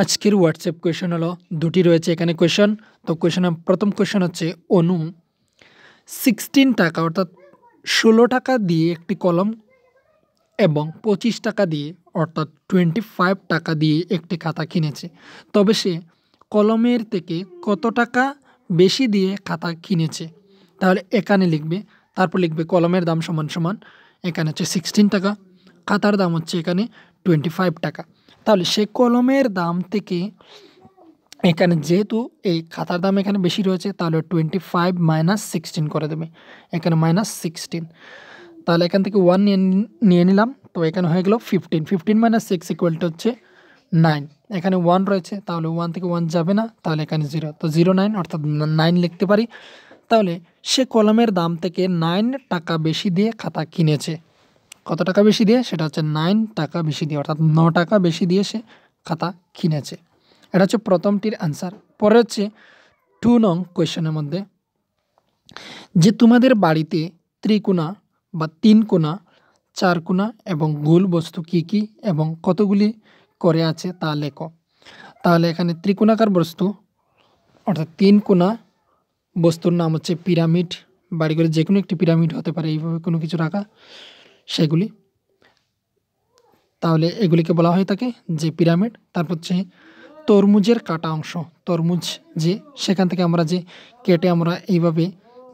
আজকের WhatsApp question হলো দুটি রয়েছে এখানে কোয়েশন তো কোয়েশনের প্রথম কোয়েশন হচ্ছে অনু সিক্সটিন টাকা অর্থাৎ ষোলো টাকা দিয়ে একটি কলম এবং পঁচিশ টাকা দিয়ে অর্থাৎ টোয়েন্টি ফাইভ টাকা দিয়ে একটি খাতা কিনেছে তবে সে কলমের থেকে কত টাকা বেশি দিয়ে খাতা কিনেছে তাহলে এখানে লিখবে তারপর লিখবে কলমের দাম সমান সমান এখানে হচ্ছে সিক্সটিন টাকা খাতার দাম হচ্ছে এখানে টোয়েন্টি ফাইভ টাকা তাহলে সে কলমের দাম থেকে এখানে যেহেতু এই খাতার দাম এখানে বেশি রয়েছে তাহলে টোয়েন্টি ফাইভ মাইনাস সিক্সটিন করে দেবে এখানে মাইনাস সিক্সটিন তাহলে এখান থেকে ওয়ান নিয়ে নিলাম তো এখানে হয়ে গেল fifteen fifteen minus six two হচ্ছে নাইন এখানে ওয়ান রয়েছে তাহলে ওয়ান থেকে ওয়ান যাবে না তাহলে এখানে জিরো তো জিরো নাইন অর্থাৎ নাইন লিখতে পারি তাহলে সে কলমের দাম থেকে নাইন টাকা বেশি দিয়ে খাতা কিনেছে কত টাকা বেশি দিয়ে সেটা হচ্ছে নাইন টাকা বেশি দিয়ে অর্থাৎ ন টাকা বেশি দিয়ে সে খাতা কিনেছে এটা হচ্ছে প্রথমটির অ্যান্সার পরে হচ্ছে টু নং কোয়েশনের মধ্যে যে তোমাদের বাড়িতে ত্রিকোণা বা তিন কোণা চার কোণা এবং গোল বস্তু কি কি এবং কতগুলি করে আছে তা লেখো তাহলে এখানে ত্রিকোণাকার বস্তু অর্থাৎ তিন কোণা বস্তুর নাম হচ্ছে পিরামিড বাড়ি করে যে কোনো একটি পিরামিড হতে পারে এইভাবে কোনো কিছু রাখা সেগুলি তাহলে এগুলিকে বলা হয়ে থাকে যে পিরামিড তারপর হচ্ছে তরমুজের কাটা অংশ তরমুজ যে সেখান থেকে আমরা যে কেটে আমরা এইভাবে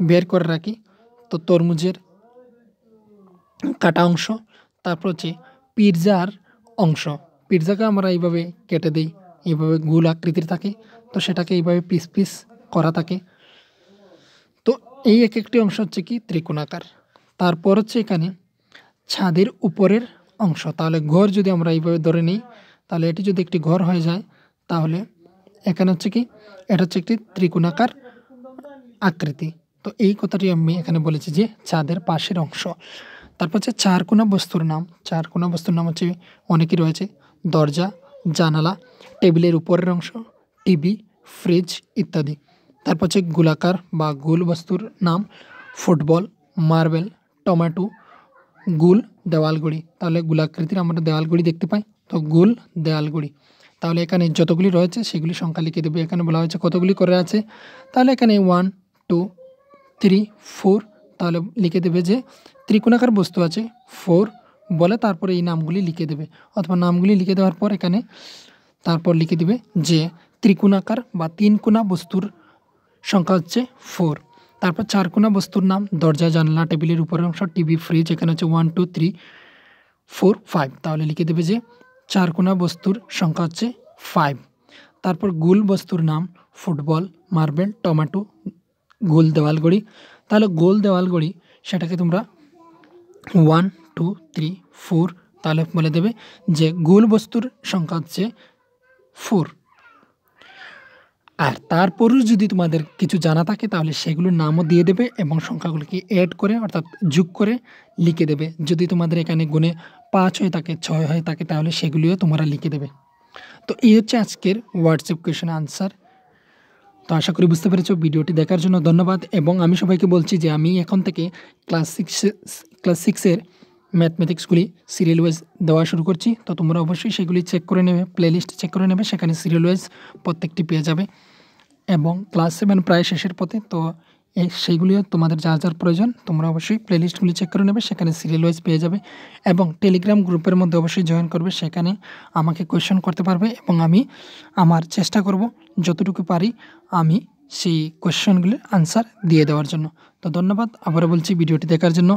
বের করে রাখি তো তরমুজের কাটা অংশ তারপর হচ্ছে পিৎজার অংশ পিৎজাকে আমরা এইভাবে কেটে দিই এইভাবে গুল আকৃতির থাকে তো সেটাকে এইভাবে পিস পিস করা থাকে তো এই এক একটি অংশ হচ্ছে কি ত্রিকোণাকার তারপর হচ্ছে এখানে ছাদের উপরের অংশ তাহলে ঘর যদি আমরা এইভাবে ধরে নিই তাহলে এটি যদি একটি ঘর হয়ে যায় তাহলে এখানে হচ্ছে কি এটা হচ্ছে একটি ত্রিকোণাকার আকৃতি তো এই কথাটি আমি এখানে বলেছি যে ছাদের পাশের অংশ তারপর হচ্ছে চারকোনা বস্তুর নাম চারকোনা বস্তুর নাম হচ্ছে অনেকই রয়েছে দরজা জানালা টেবিলের উপরের অংশ টিভি ফ্রিজ ইত্যাদি তারপর হচ্ছে গোলাকার বা গোল বস্তুর নাম ফুটবল মার্বেল টমেটো গুল দেওয়ালগুড়ি তাহলে গুলাকৃতির আমরা দেওয়ালগুড়ি দেখতে পাই তো গুল দেওয়ালগুড়ি তাহলে এখানে যতগুলি রয়েছে সেগুলি সংখ্যা লিখে দেবে এখানে বলা হয়েছে কতগুলি করে আছে তাহলে এখানে ওয়ান টু থ্রি ফোর তাহলে লিখে দেবে যে ত্রিকোণাকার বস্তু আছে ফোর বলে তারপরে এই নামগুলি লিখে দেবে অথবা নামগুলি লিখে দেওয়ার পর এখানে তারপর লিখে দিবে যে ত্রিকোণাকার বা তিন কোণা বস্তুর সংখ্যা হচ্ছে ফোর তারপর চার কোনা বস্তুর নাম দরজা জানলা টেবিলের উপরের অংশ টিভি ফ্রিজ এখানে হচ্ছে one two three four five তাহলে লিখে দেবে যে চার কোনা বস্তুর সংখ্যা হচ্ছে ফাইভ তারপর গোল বস্তুর নাম ফুটবল মার্বেল টমেটো গোল দেওয়াল গড়ি তাহলে গোল দেওয়াল গড়ি সেটাকে তোমরা ওয়ান টু থ্রি ফোর তাহলে বলে দেবে যে গোল বস্তুর সংখ্যা হচ্ছে ফোর আর তারপরেও যদি তোমাদের কিছু জানা থাকে তাহলে সেগুলোর নামও দিয়ে দেবে এবং সংখ্যাগুলোকে অ্যাড করে অর্থাৎ যোগ করে লিখে দেবে যদি তোমাদের এখানে গুণে পাঁচ হয়ে থাকে ছয় হয়ে থাকে তাহলে সেগুলিও তোমরা লিখে দেবে তো এই হচ্ছে আজকের হোয়াটসঅ্যাপ কোয়েশন আনসার তো আশা করি বুঝতে পেরেছ ভিডিওটি দেখার জন্য ধন্যবাদ এবং আমি সবাইকে বলছি যে আমি এখন থেকে ক্লাস সিক্স ক্লাস সিক্সের ম্যাথমেটিক্সগুলি সিরিয়াল ওয়াইজ দেওয়া শুরু করছি তো তোমরা অবশ্যই সেগুলি চেক করে নেবে প্লেলিস্ট চেক করে নেবে সেখানে সিরিয়াল ওয়াইজ প্রত্যেকটি পেয়ে যাবে এবং ক্লাস সেভেন প্রায় শেষের পথে তো সেইগুলিও তোমাদের যা যার প্রয়োজন তোমরা অবশ্যই প্লেলিস্টগুলি চেক করে নেবে সেখানে সিরিয়াল ওয়াইজ পেয়ে যাবে এবং টেলিগ্রাম গ্রুপের মধ্যে অবশ্যই জয়েন করবে সেখানে আমাকে কোয়েশন করতে পারবে এবং আমি আমার চেষ্টা করব যতটুকু পারি আমি সেই কোয়েশনগুলির আনসার দিয়ে দেওয়ার জন্য তো ধন্যবাদ আবারও বলছি ভিডিওটি দেখার জন্য